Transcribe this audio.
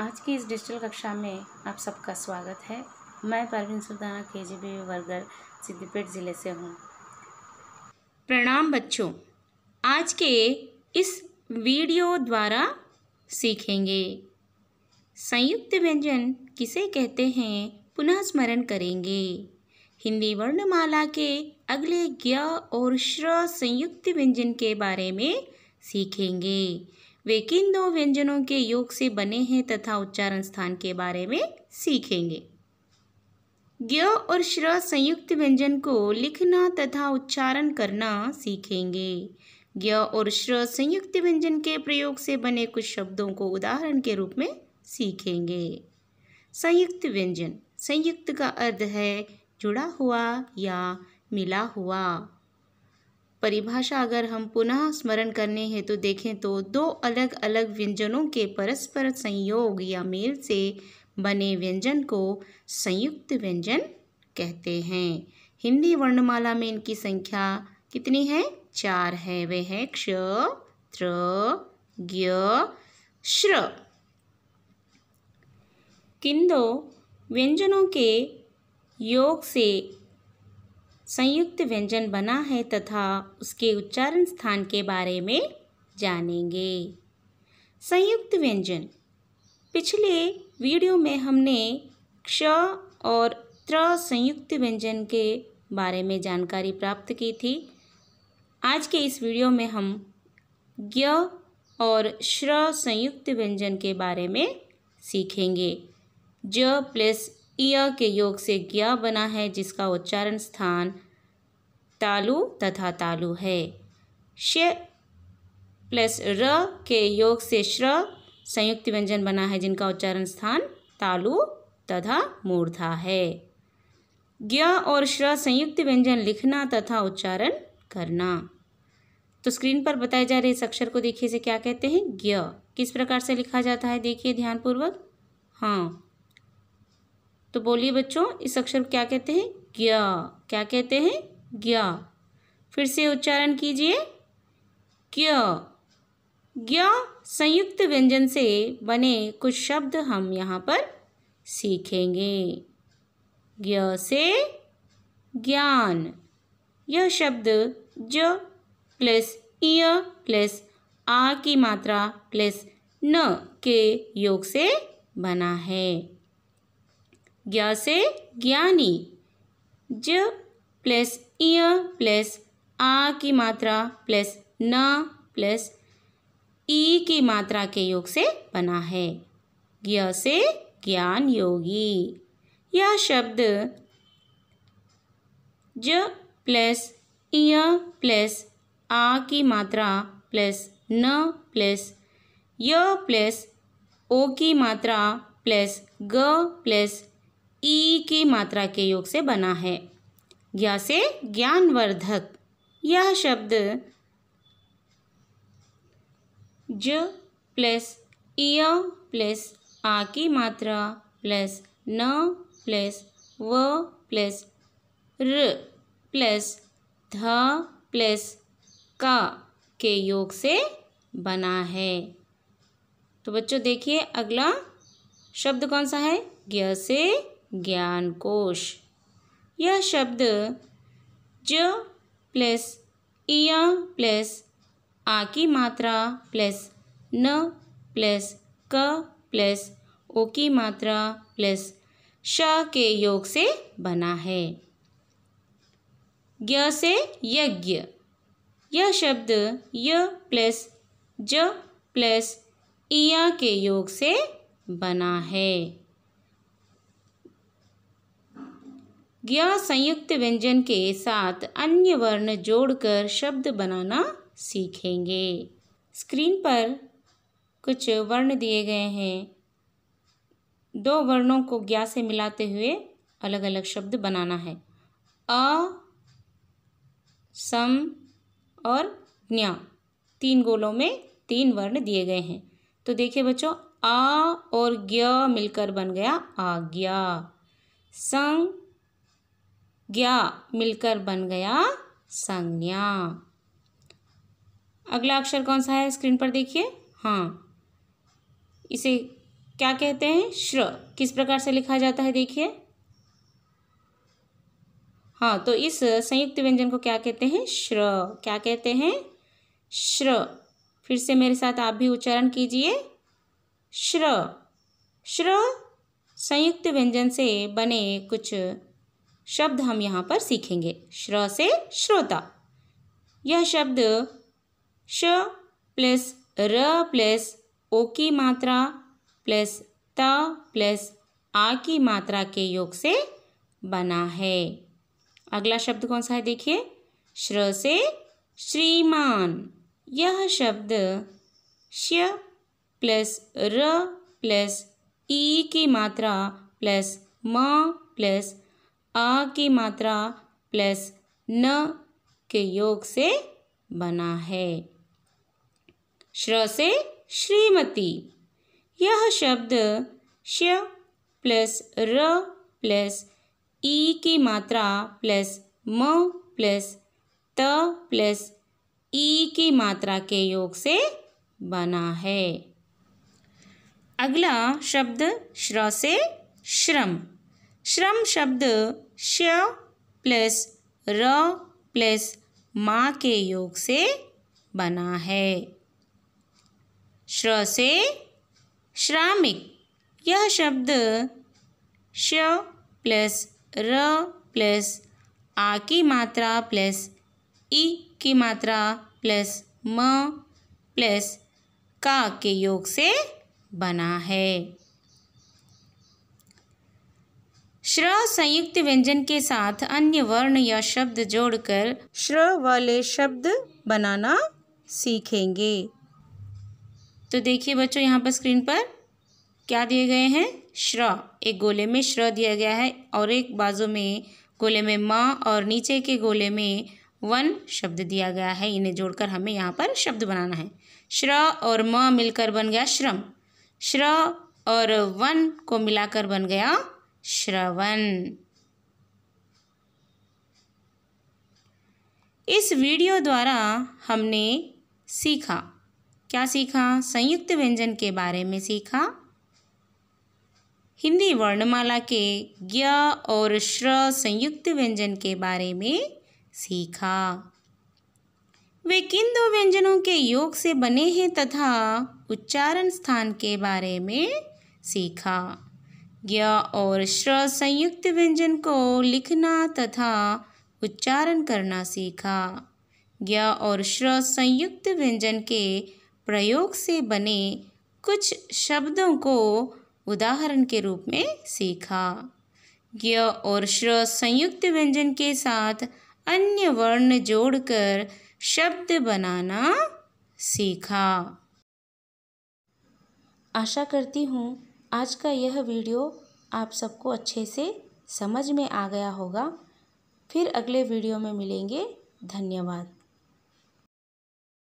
आज की इस डिजिटल कक्षा में आप सबका स्वागत है मैं परवीन सुल्ताना के जी बी वर्गर सिद्धिपेट ज़िले से हूँ प्रणाम बच्चों आज के इस वीडियो द्वारा सीखेंगे संयुक्त व्यंजन किसे कहते हैं पुनः स्मरण करेंगे हिंदी वर्णमाला के अगले ज्ञ और श्र संयुक्त व्यंजन के बारे में सीखेंगे वे किन दो व्यंजनों के योग से बने हैं तथा उच्चारण स्थान के बारे में सीखेंगे ज्ञ और श्र संयुक्त व्यंजन को लिखना तथा उच्चारण करना सीखेंगे ज्ञ और श्र संयुक्त व्यंजन के प्रयोग से बने कुछ शब्दों को उदाहरण के रूप में सीखेंगे संयुक्त व्यंजन संयुक्त का अर्थ है जुड़ा हुआ या मिला हुआ परिभाषा अगर हम पुनः स्मरण करने हेतु तो देखें तो दो अलग अलग व्यंजनों के परस्पर संयोग या मेल से बने व्यंजन को संयुक्त व्यंजन कहते हैं हिंदी वर्णमाला में इनकी संख्या कितनी है चार है वे है क्ष त्र ज्ञ श्र किन दो व्यंजनों के योग से संयुक्त व्यंजन बना है तथा उसके उच्चारण स्थान के बारे में जानेंगे संयुक्त व्यंजन पिछले वीडियो में हमने क्ष और त्र संयुक्त व्यंजन के बारे में जानकारी प्राप्त की थी आज के इस वीडियो में हम ज्ञ और श्र संयुक्त व्यंजन के बारे में सीखेंगे ज प्लस ईया के योग से ज्ञा बना है जिसका उच्चारण स्थान तालु तथा तालु है श प्लस र के योग से श्र संयुक्त व्यंजन बना है जिनका उच्चारण स्थान तालु तथा मूर्धा है ज्ञा और श्र संयुक्त व्यंजन लिखना तथा उच्चारण करना तो स्क्रीन पर बताए जा रहे इस अक्षर को देखिए से क्या कहते हैं ज्ञ किस प्रकार से लिखा जाता है देखिए ध्यानपूर्वक हाँ तो बोलिए बच्चों इस अक्षर क्या कहते हैं ग्या क्या कहते हैं ग्या फिर से उच्चारण कीजिए क्या ज्ञा संयुक्त व्यंजन से बने कुछ शब्द हम यहाँ पर सीखेंगे ज्ञ से ज्ञान यह शब्द ज प्लस य प्लस आ की मात्रा प्लस न के योग से बना है ज्ञा से ज्ञानी ज प्लस इ प्लस आ की मात्रा प्लस न प्लस ई की मात्रा के योग से बना है ज्ञ से ज्ञान योगी यह शब्द ज प्लस इ प्लस आ की मात्रा प्लस न प्लस य प्लस ओ की मात्रा प्लस ग प्लस ई की मात्रा के योग से बना है ज्ञा से ज्ञानवर्धक यह शब्द ज प्लस इ प्लस आ की मात्रा प्लस न प्लस व प्लस र प्लस ध प्लस का के योग से बना है तो बच्चों देखिए अगला शब्द कौन सा है ज्ञ से ज्ञानकोश यह शब्द ज प्लस इय प्लस आ की मात्रा प्लस न प्लस क प्लस ओ की मात्रा प्लस श के योग से बना है ज्ञ से यज्ञ यह शब्द य प्लस ज प्लस इया के योग से बना है यह संयुक्त व्यंजन के साथ अन्य वर्ण जोड़कर शब्द बनाना सीखेंगे स्क्रीन पर कुछ वर्ण दिए गए हैं दो वर्णों को ज्ञा से मिलाते हुए अलग अलग शब्द बनाना है अ सम और ज्ञा तीन गोलों में तीन वर्ण दिए गए हैं तो देखिए बच्चों आ और ज्ञ मिलकर बन गया आज्ञा संग ज्ञा मिलकर बन गया संज्ञा अगला अक्षर कौन सा है स्क्रीन पर देखिए हाँ इसे क्या कहते हैं श्र किस प्रकार से लिखा जाता है देखिए हाँ तो इस संयुक्त व्यंजन को क्या कहते हैं श्र क्या कहते हैं श्र फिर से मेरे साथ आप भी उच्चारण कीजिए श्र श्र संयुक्त व्यंजन से बने कुछ शब्द हम यहाँ पर सीखेंगे श्र से श्रोता यह शब्द श प्लस र प्लस ओ की मात्रा प्लस त प्लस आ की मात्रा के योग से बना है अगला शब्द कौन सा है देखिए श्र से श्रीमान यह शब्द श्य प्लस र प्लस ई की मात्रा प्लस म प्लस आ की मात्रा प्लस न के योग से बना है श्र से श्रीमती यह शब्द श प्लस र प्लस ई की मात्रा प्लस म प्लस त प्लस ई की मात्रा के योग से बना है अगला शब्द श्र से श्रम श्रम शब्द श प्लस र प्लस माँ के योग से बना है श्र से श्रामिक यह शब्द श प्लस र प्लस आ की मात्रा प्लस ई की मात्रा प्लस म प्लस का के योग से बना है श्र संयुक्त व्यंजन के साथ अन्य वर्ण या शब्द जोड़कर श्र वाले शब्द बनाना सीखेंगे तो देखिए बच्चों यहाँ पर स्क्रीन पर क्या दिए गए हैं श्र एक गोले में श्र दिया गया है और एक बाजू में गोले में म और नीचे के गोले में वन शब्द दिया गया है इन्हें जोड़कर हमें यहाँ पर शब्द बनाना है श्र और म मिलकर बन गया श्रम श्र और वन को मिलाकर बन गया श्रवण इस वीडियो द्वारा हमने सीखा क्या सीखा संयुक्त व्यंजन के बारे में सीखा हिंदी वर्णमाला के ज्ञ और श्र संयुक्त व्यंजन के बारे में सीखा वे किन दो व्यंजनों के योग से बने हैं तथा उच्चारण स्थान के बारे में सीखा ज्ञ और श्र संयुक्त व्यंजन को लिखना तथा उच्चारण करना सीखा ज्ञ और श्र संयुक्त व्यंजन के प्रयोग से बने कुछ शब्दों को उदाहरण के रूप में सीखा ज्ञ और श्र संयुक्त व्यंजन के साथ अन्य वर्ण जोड़कर शब्द बनाना सीखा आशा करती हूँ आज का यह वीडियो आप सबको अच्छे से समझ में आ गया होगा फिर अगले वीडियो में मिलेंगे धन्यवाद